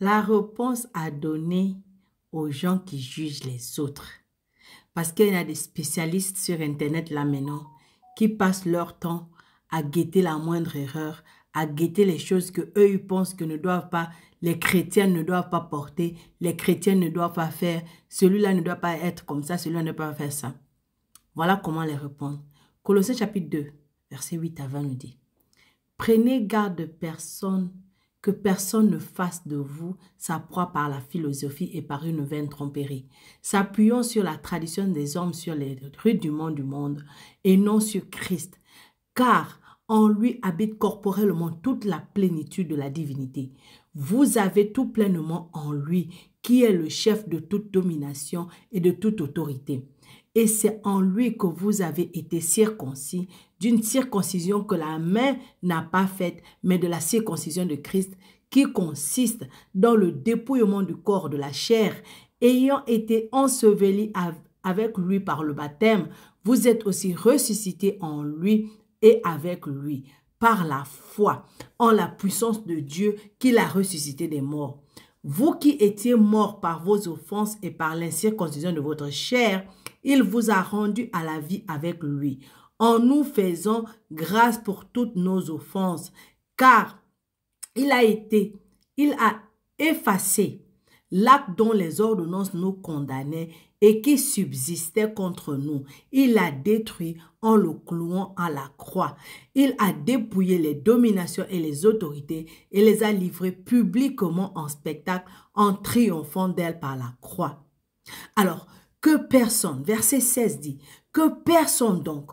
la réponse à donner aux gens qui jugent les autres. Parce qu'il y a des spécialistes sur Internet là maintenant qui passent leur temps à guetter la moindre erreur, à guetter les choses que eux ils pensent que ne doivent pas, les chrétiens ne doivent pas porter, les chrétiens ne doivent pas faire, celui-là ne doit pas être comme ça, celui-là ne doit pas faire ça. Voilà comment les répondre. Colossiens chapitre 2, verset 8 à 20 nous dit, Prenez garde de personne que personne ne fasse de vous sa proie par la philosophie et par une vaine tromperie, s'appuyant sur la tradition des hommes sur les rudes du monde du monde et non sur Christ. Car en lui habite corporellement toute la plénitude de la divinité. Vous avez tout pleinement en lui, qui est le chef de toute domination et de toute autorité. Et c'est en lui que vous avez été circoncis, d'une circoncision que la main n'a pas faite, mais de la circoncision de Christ, qui consiste dans le dépouillement du corps de la chair, ayant été enseveli avec lui par le baptême, vous êtes aussi ressuscité en lui avec lui, par la foi, en la puissance de Dieu qu'il a ressuscité des morts. Vous qui étiez morts par vos offenses et par l'incirconcision de votre chair, il vous a rendu à la vie avec lui, en nous faisant grâce pour toutes nos offenses, car il a été, il a effacé l'acte dont les ordonnances nous condamnaient et qui subsistait contre nous. Il l'a détruit en le clouant à la croix. Il a dépouillé les dominations et les autorités et les a livrées publiquement en spectacle en triomphant d'elles par la croix. Alors, que personne, verset 16 dit, que personne donc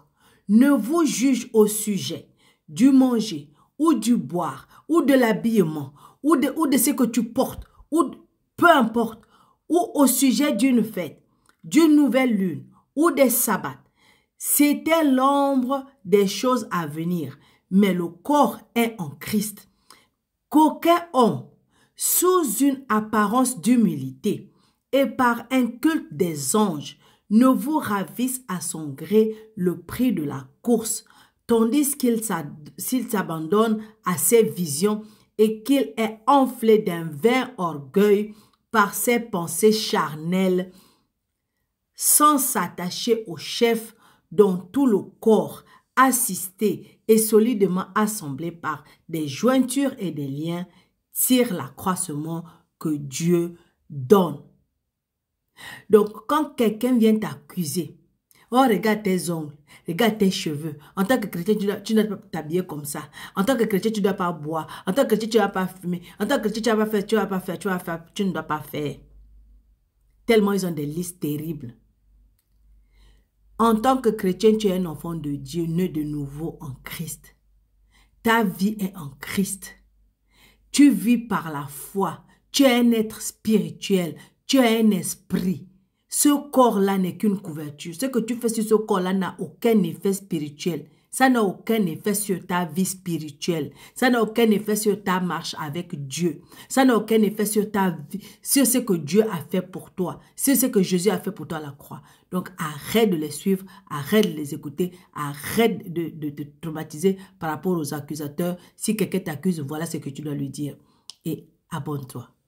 ne vous juge au sujet du manger ou du boire ou de l'habillement ou de, ou de ce que tu portes ou, peu importe, ou au sujet d'une fête, d'une nouvelle lune ou des sabbats. C'était l'ombre des choses à venir, mais le corps est en Christ. Qu'aucun homme, sous une apparence d'humilité et par un culte des anges, ne vous ravisse à son gré le prix de la course, tandis qu'il s'abandonne à ses visions et qu'il est enflé d'un vain orgueil par ses pensées charnelles sans s'attacher au chef dont tout le corps, assisté et solidement assemblé par des jointures et des liens, tire l'accroissement que Dieu donne. Donc, quand quelqu'un vient t'accuser, Oh, regarde tes ongles, regarde tes cheveux. En tant que chrétien, tu dois, pas t'habiller comme ça. En tant que chrétien, tu ne dois pas boire. En tant que chrétien, tu ne dois pas fumer. En tant que chrétien, tu ne dois pas faire, tu ne dois pas faire, tu, faire, tu ne dois pas faire. Tellement ils ont des listes terribles. En tant que chrétien, tu es un enfant de Dieu, né de nouveau en Christ. Ta vie est en Christ. Tu vis par la foi. Tu es un être spirituel. Tu es un esprit. Ce corps-là n'est qu'une couverture. Ce que tu fais sur ce corps-là n'a aucun effet spirituel. Ça n'a aucun effet sur ta vie spirituelle. Ça n'a aucun effet sur ta marche avec Dieu. Ça n'a aucun effet sur ta vie, sur ce que Dieu a fait pour toi, sur ce que Jésus a fait pour toi à la croix. Donc arrête de les suivre, arrête de les écouter, arrête de, de te traumatiser par rapport aux accusateurs. Si quelqu'un t'accuse, voilà ce que tu dois lui dire. Et abonne-toi.